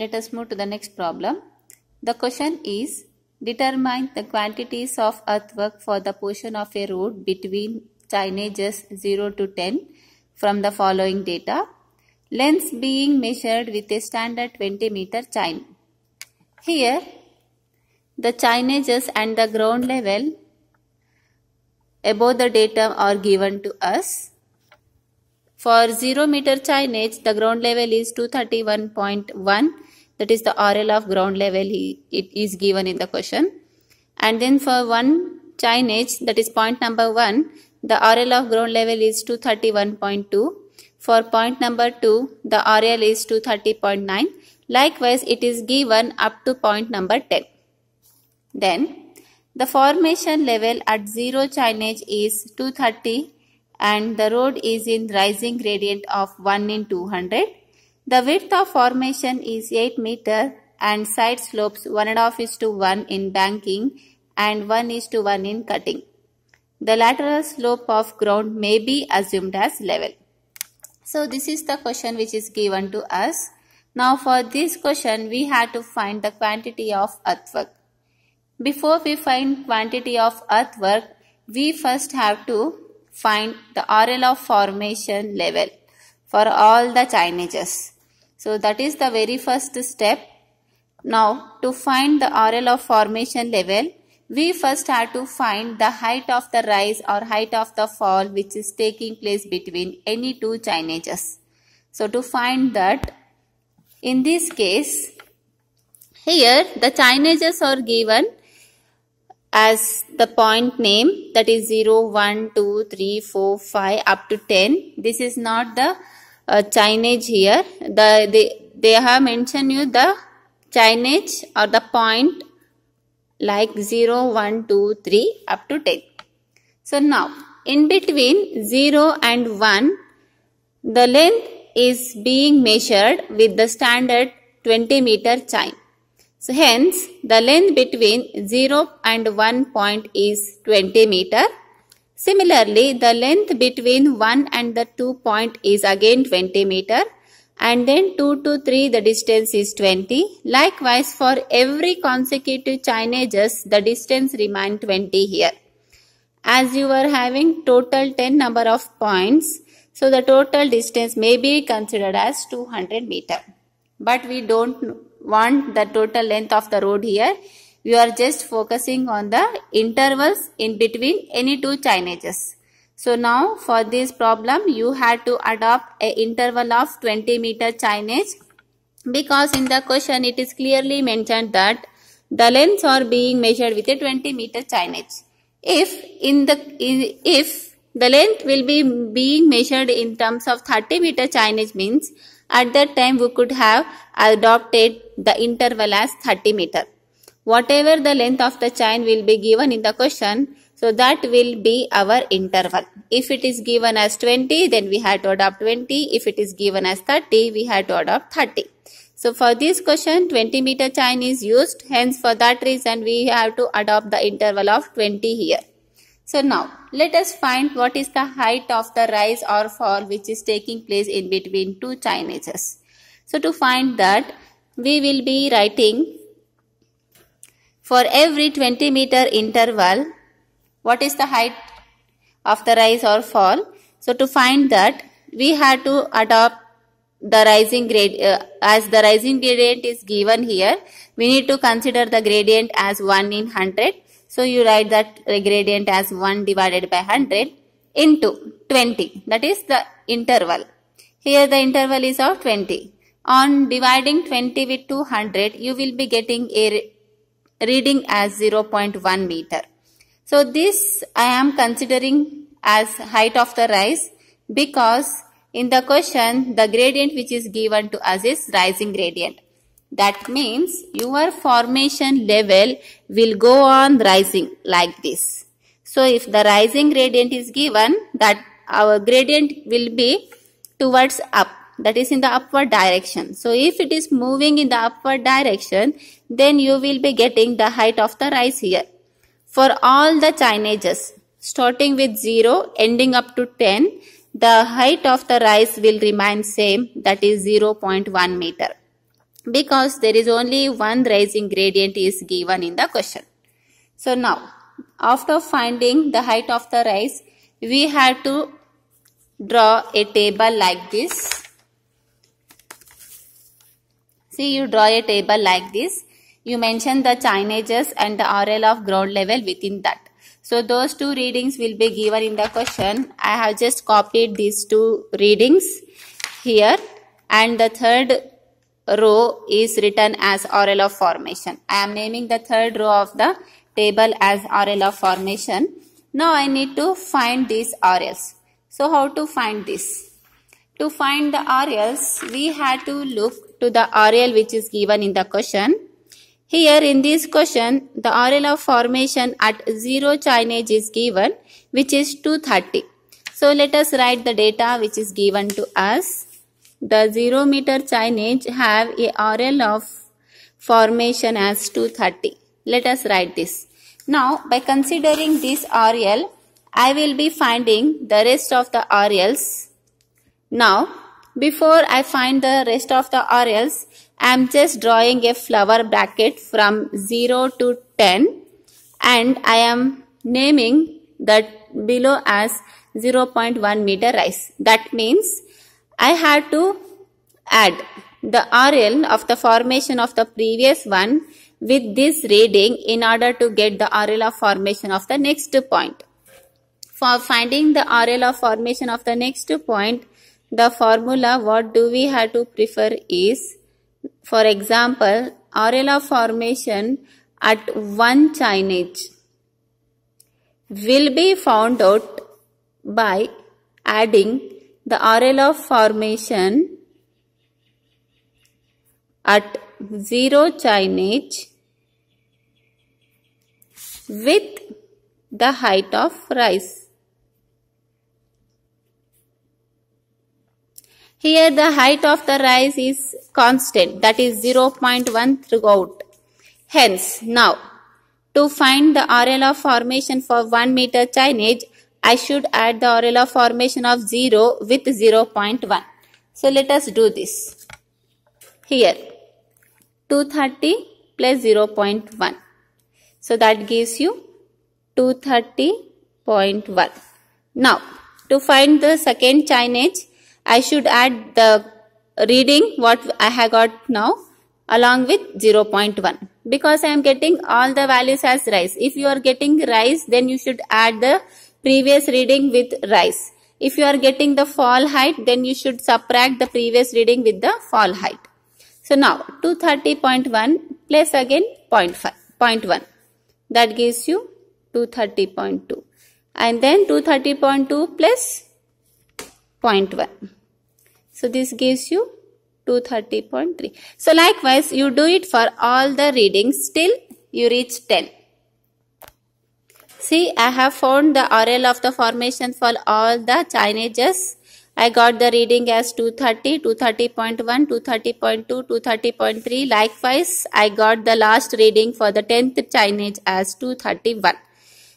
Let us move to the next problem. The question is determine the quantities of earthwork for the portion of a road between tinages 0 to 10 from the following data. length being measured with a standard 20 meter chine. Here the chinages and the ground level above the datum are given to us. For 0 meter chinage, the ground level is 231.1 that is the RL of ground level it is given in the question and then for one chine that is point number 1 the RL of ground level is 231.2 for point number 2 the RL is 230.9 likewise it is given up to point number 10 then the formation level at zero chine edge is 230 and the road is in rising gradient of 1 in 200 the width of formation is 8 meter and side slopes 1.5 is to 1 in banking and 1 is to 1 in cutting. The lateral slope of ground may be assumed as level. So this is the question which is given to us. Now for this question we have to find the quantity of earthwork. Before we find quantity of earthwork, we first have to find the RL of formation level for all the chinages. So that is the very first step. Now to find the RL of formation level, we first have to find the height of the rise or height of the fall which is taking place between any two chinages. So to find that, in this case, here the chinages are given as the point name that is 0, 1, 2, 3, 4, 5 up to 10. This is not the uh, Chinese here. The, they, they have mentioned you the Chinese or the point like 0, 1, 2, 3 up to 10. So now in between 0 and 1 the length is being measured with the standard 20 meter chime. So hence the length between 0 and 1 point is 20 meter Similarly, the length between 1 and the 2 point is again 20 meter and then 2 to 3 the distance is 20. Likewise, for every consecutive chinages, the distance remain 20 here. As you are having total 10 number of points, so the total distance may be considered as 200 meter. But we don't want the total length of the road here you are just focusing on the intervals in between any two chain So now for this problem you had to adopt a interval of 20 meter chain because in the question it is clearly mentioned that the lengths are being measured with a 20 meter chain If in the if the length will be being measured in terms of 30 meter chain means at that time we could have adopted the interval as 30 meter. Whatever the length of the chain will be given in the question, so that will be our interval. If it is given as 20, then we had to adopt 20. If it is given as 30, we had to adopt 30. So for this question, 20 meter chain is used. Hence, for that reason, we have to adopt the interval of 20 here. So now, let us find what is the height of the rise or fall which is taking place in between two chain edges. So to find that, we will be writing for every 20 meter interval, what is the height of the rise or fall? So to find that, we had to adopt the rising grade uh, as the rising gradient is given here we need to consider the gradient as 1 in 100 so you write that gradient as 1 divided by 100 into 20 that is the interval here the interval is of 20 on dividing 20 with 200 you will be getting a reading as 0.1 meter. So this I am considering as height of the rise because in the question the gradient which is given to us is rising gradient. That means your formation level will go on rising like this. So if the rising gradient is given that our gradient will be towards up that is in the upward direction. So if it is moving in the upward direction, then you will be getting the height of the rise here. For all the chinages, starting with 0, ending up to 10, the height of the rise will remain same, that is 0.1 meter. Because there is only one rising gradient is given in the question. So now, after finding the height of the rise, we have to draw a table like this See you draw a table like this. You mention the chinages and the RL of ground level within that. So those two readings will be given in the question. I have just copied these two readings here and the third row is written as RL of formation. I am naming the third row of the table as RL of formation. Now I need to find these RLs. So how to find this? To find the RLs, we had to look to the RL which is given in the question. Here in this question, the RL of formation at 0 chainage is given which is 230. So let us write the data which is given to us. The 0 meter chainage have a RL of formation as 230. Let us write this. Now by considering this RL, I will be finding the rest of the RLs. Now before I find the rest of the RLs, I am just drawing a flower bracket from 0 to 10 and I am naming that below as 0.1 meter rise. That means I had to add the RL of the formation of the previous one with this reading in order to get the RL of formation of the next point. For finding the RL of formation of the next point, the formula what do we have to prefer is for example Aurela formation at one chainage will be found out by adding the Aurela formation at zero chainage with the height of rise. Here the height of the rise is constant that is 0.1 throughout. Hence, now to find the RL of formation for 1 meter chainage, I should add the RL of formation of 0 with 0.1. So let us do this. Here 230 plus 0.1. So that gives you 230.1. Now to find the second chainage, I should add the reading what I have got now along with 0.1 because I am getting all the values as rice. If you are getting rice then you should add the previous reading with rice. If you are getting the fall height then you should subtract the previous reading with the fall height. So now 230.1 plus again 0.5, 0.1 that gives you 230.2 and then 230.2 plus 0.1. So this gives you 230.3. So likewise, you do it for all the readings till you reach 10. See, I have found the RL of the formation for all the chinages. I got the reading as 230, 230.1, 230.2, 230.3. Likewise, I got the last reading for the 10th chinage as 231.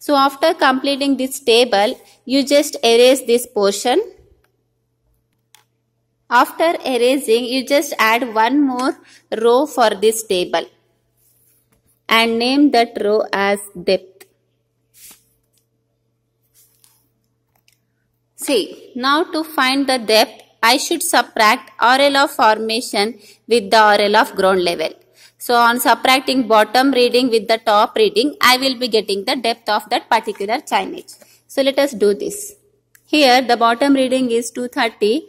So after completing this table, you just erase this portion after erasing, you just add one more row for this table and name that row as depth. See, now to find the depth, I should subtract RL of formation with the RL of ground level. So on subtracting bottom reading with the top reading, I will be getting the depth of that particular chainage. So let us do this. Here the bottom reading is 230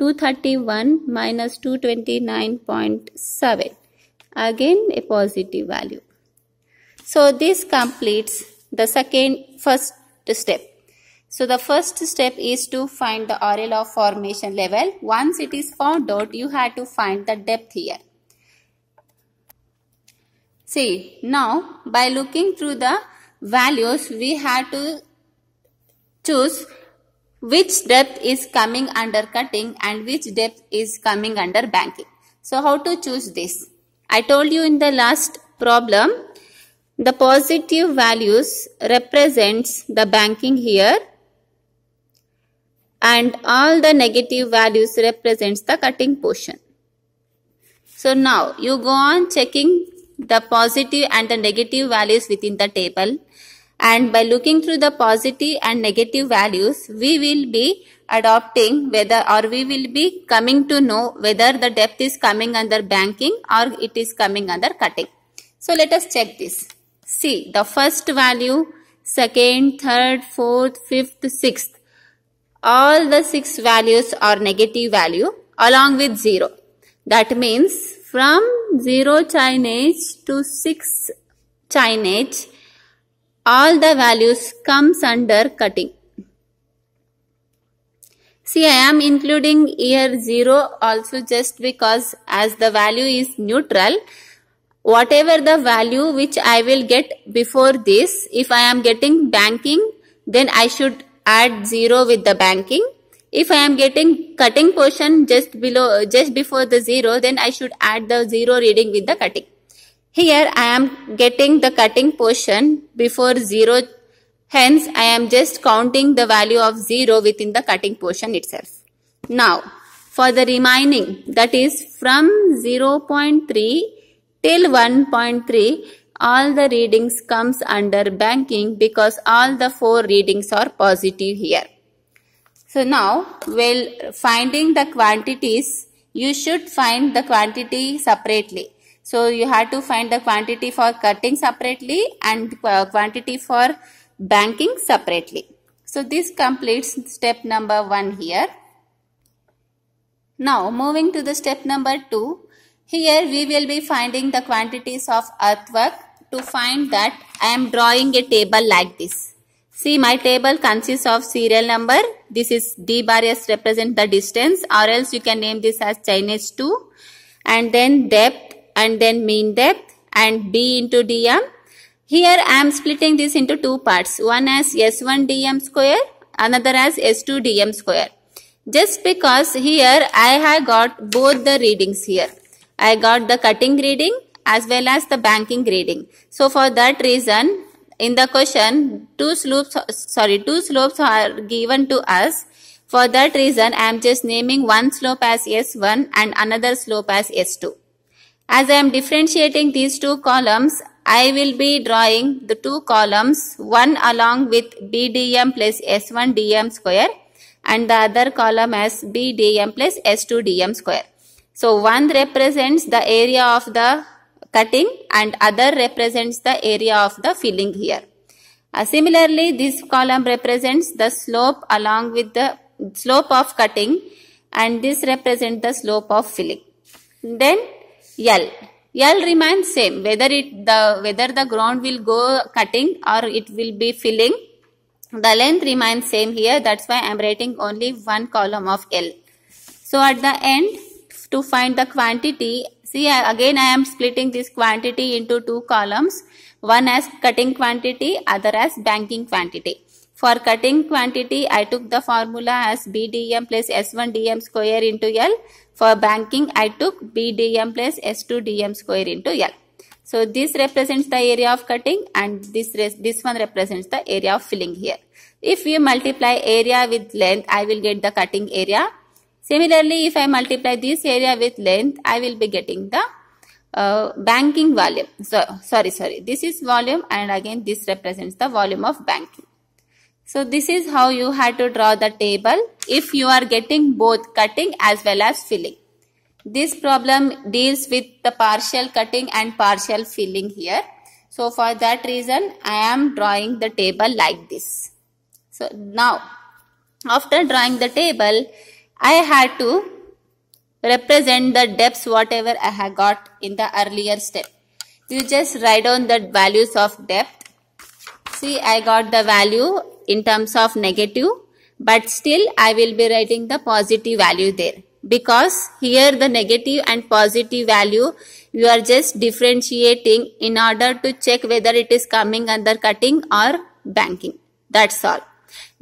231 minus 229.7 again a positive value so this completes the second first step so the first step is to find the RL of formation level once it is found out you have to find the depth here see now by looking through the values we have to choose which depth is coming under cutting and which depth is coming under banking. So how to choose this? I told you in the last problem, the positive values represents the banking here and all the negative values represents the cutting portion. So now you go on checking the positive and the negative values within the table and by looking through the positive and negative values we will be adopting whether or we will be coming to know whether the depth is coming under banking or it is coming under cutting. So let us check this. See the first value, second, third, fourth, fifth, sixth. All the six values are negative value along with zero. That means from zero Chinese to six Chinese all the values comes under cutting. See, I am including here 0 also just because as the value is neutral, whatever the value which I will get before this, if I am getting banking, then I should add 0 with the banking. If I am getting cutting portion just below, just before the 0, then I should add the 0 reading with the cutting. Here I am getting the cutting portion before 0. Hence I am just counting the value of 0 within the cutting portion itself. Now for the remaining that is from 0.3 till 1.3 all the readings comes under banking because all the four readings are positive here. So now while finding the quantities you should find the quantity separately. So you have to find the quantity for cutting separately and quantity for banking separately. So this completes step number 1 here. Now moving to the step number 2. Here we will be finding the quantities of earthwork. To find that I am drawing a table like this. See my table consists of serial number. This is D bar S represent the distance or else you can name this as Chinese 2. And then depth and then mean depth and b into dm. Here I am splitting this into two parts. One as S1 dm square, another as S2 dm square. Just because here I have got both the readings here. I got the cutting reading as well as the banking reading. So for that reason in the question two slopes sorry two slopes are given to us. For that reason I am just naming one slope as S1 and another slope as S2. As I am differentiating these two columns, I will be drawing the two columns, one along with BDM plus S1 DM square and the other column as BDM plus S2 DM square. So one represents the area of the cutting and other represents the area of the filling here. Uh, similarly, this column represents the slope along with the slope of cutting and this represents the slope of filling. Then L. L remains same whether it the whether the ground will go cutting or it will be filling the length remains same here that's why I'm writing only one column of L. So at the end to find the quantity see again I am splitting this quantity into two columns one as cutting quantity other as banking quantity. For cutting quantity I took the formula as BDM plus S1 DM square into L for banking, I took BDM plus S2DM square into L. So this represents the area of cutting and this, this one represents the area of filling here. If you multiply area with length, I will get the cutting area. Similarly, if I multiply this area with length, I will be getting the uh, banking volume. So, sorry, sorry. This is volume and again this represents the volume of banking. So this is how you had to draw the table if you are getting both cutting as well as filling. This problem deals with the partial cutting and partial filling here. So for that reason I am drawing the table like this. So now after drawing the table I had to represent the depths whatever I have got in the earlier step. You just write down the values of depth. See I got the value in terms of negative but still I will be writing the positive value there because here the negative and positive value you are just differentiating in order to check whether it is coming under cutting or banking that's all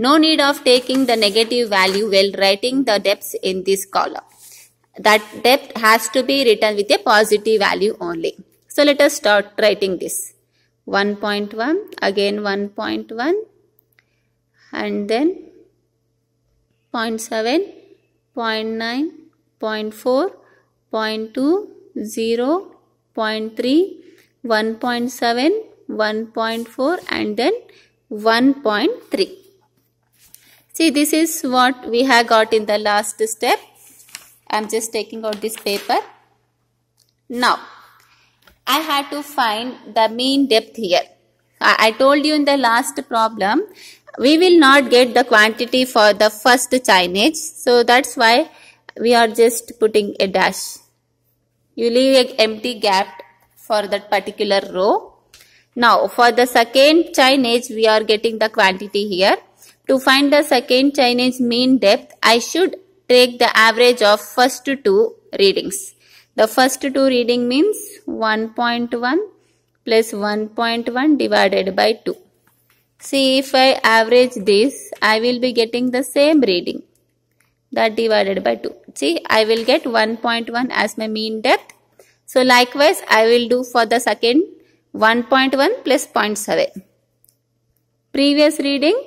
no need of taking the negative value while writing the depths in this column that depth has to be written with a positive value only so let us start writing this 1.1 again 1.1 and then 0.7 0.9 0.4 0.2 0 0.3 1.7 1.4 and then 1.3 see this is what we have got in the last step i'm just taking out this paper now i had to find the mean depth here I told you in the last problem we will not get the quantity for the first chainage so that's why we are just putting a dash you leave an empty gap for that particular row now for the second chainage we are getting the quantity here to find the second chainage mean depth i should take the average of first two readings the first two reading means 1.1 plus 1.1 divided by 2 See, if I average this, I will be getting the same reading. That divided by 2. See, I will get 1.1 as my mean depth. So, likewise, I will do for the second 1.1 plus 0.7. Previous reading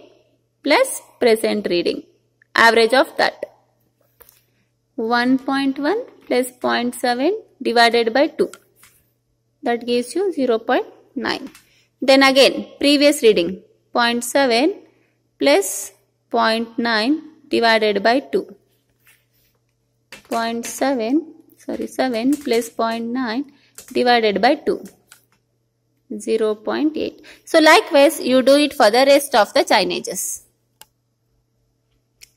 plus present reading. Average of that. 1.1 plus 0.7 divided by 2. That gives you 0.9. Then again, previous reading 0.7 plus 0.9 divided by 2. 0.7 sorry 7 plus 0.9 divided by 2. 0.8. So likewise you do it for the rest of the chinages.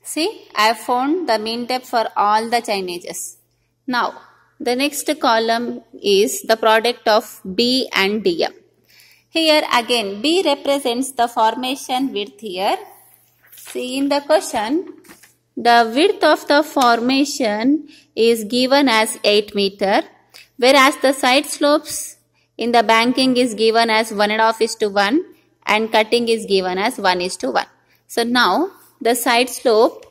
See I have found the mean depth for all the chinages. Now the next column is the product of B and DM. Here again B represents the formation width here. See in the question, the width of the formation is given as 8 meter whereas the side slopes in the banking is given as 1.5 is to 1 and cutting is given as 1 is to 1. So now the side slope,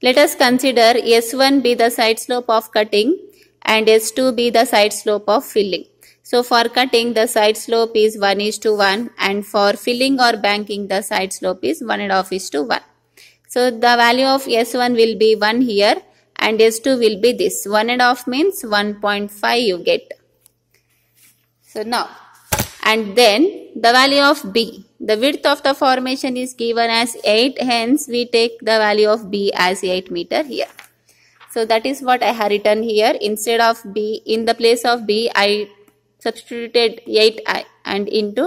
let us consider S1 be the side slope of cutting and S2 be the side slope of filling. So for cutting the side slope is 1 is to 1 and for filling or banking the side slope is 1 and half is to 1. So the value of S1 will be 1 here and S2 will be this. 1 and half means 1.5 you get. So now and then the value of B. The width of the formation is given as 8 hence we take the value of B as 8 meter here. So that is what I have written here. Instead of B, in the place of B, I substituted 8i and into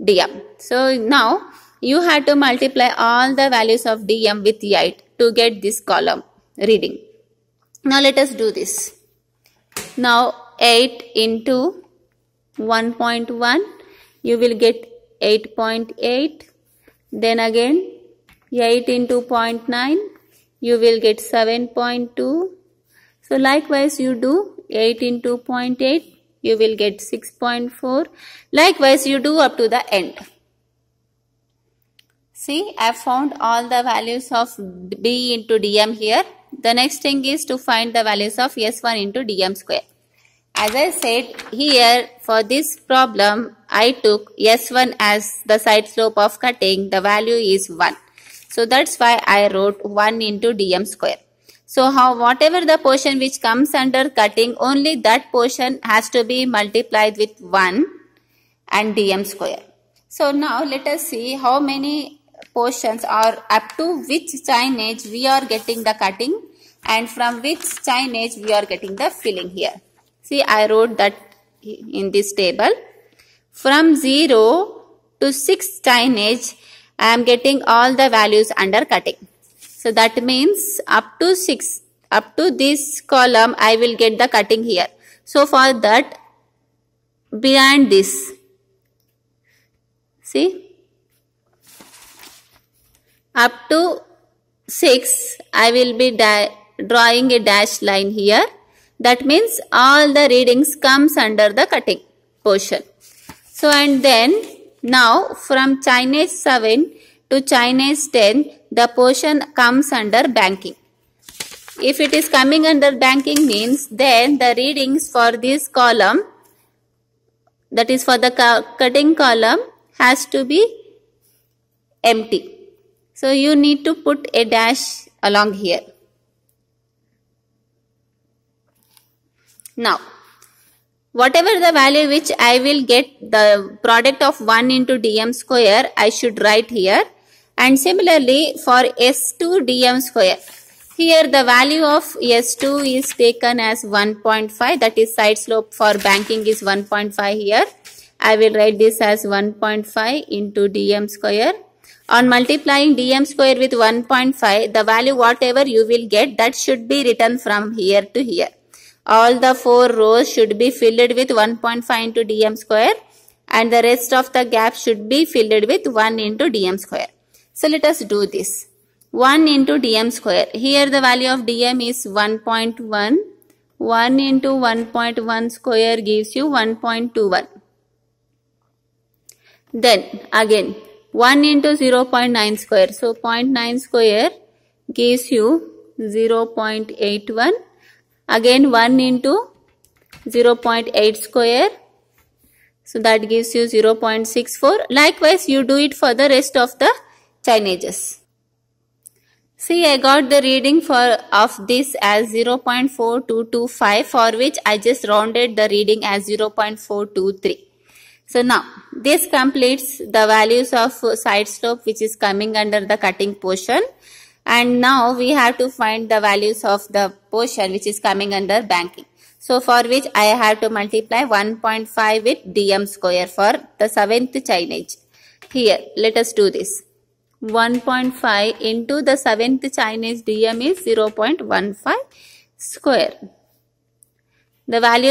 dm. So now you have to multiply all the values of dm with 8 to get this column reading. Now let us do this. Now 8 into 1.1 you will get 8.8 .8. then again 8 into 0.9 you will get 7.2 so likewise you do 8 into 0.8 you will get 6.4. Likewise, you do up to the end. See, I found all the values of B into dm here. The next thing is to find the values of S1 into dm square. As I said here, for this problem, I took S1 as the side slope of cutting. The value is 1. So that's why I wrote 1 into dm square. So how whatever the portion which comes under cutting, only that portion has to be multiplied with 1 and dm square. So now let us see how many portions are up to which chain edge we are getting the cutting and from which chain edge we are getting the filling here. See I wrote that in this table. From 0 to 6 chain edge I am getting all the values under cutting. So that means up to 6, up to this column I will get the cutting here. So for that behind this, see up to 6 I will be drawing a dashed line here. That means all the readings comes under the cutting portion. So and then now from Chinese 7 to Chinese 10 the portion comes under banking. If it is coming under banking means then the readings for this column that is for the cutting column has to be empty. So you need to put a dash along here. Now, whatever the value which I will get the product of 1 into dm square, I should write here and similarly for S2 dm square. Here the value of S2 is taken as 1.5 that is side slope for banking is 1.5 here. I will write this as 1.5 into dm square. On multiplying dm square with 1.5 the value whatever you will get that should be written from here to here. All the four rows should be filled with 1.5 into dm square and the rest of the gap should be filled with 1 into dm square. So let us do this. 1 into dm square. Here the value of dm is 1.1. 1 into 1.1 square gives you 1.21. Then again 1 into 0.9 square. So 0.9 square gives you 0.81. Again 1 into 0.8 square. So that gives you 0.64. Likewise you do it for the rest of the Chinages. See, I got the reading for of this as 0.4225 for which I just rounded the reading as 0.423. So now this completes the values of side slope which is coming under the cutting portion and now we have to find the values of the portion which is coming under banking. So for which I have to multiply 1.5 with dm square for the seventh chain Here let us do this. 1.5 into the seventh Chinese DM is 0.15 square. The value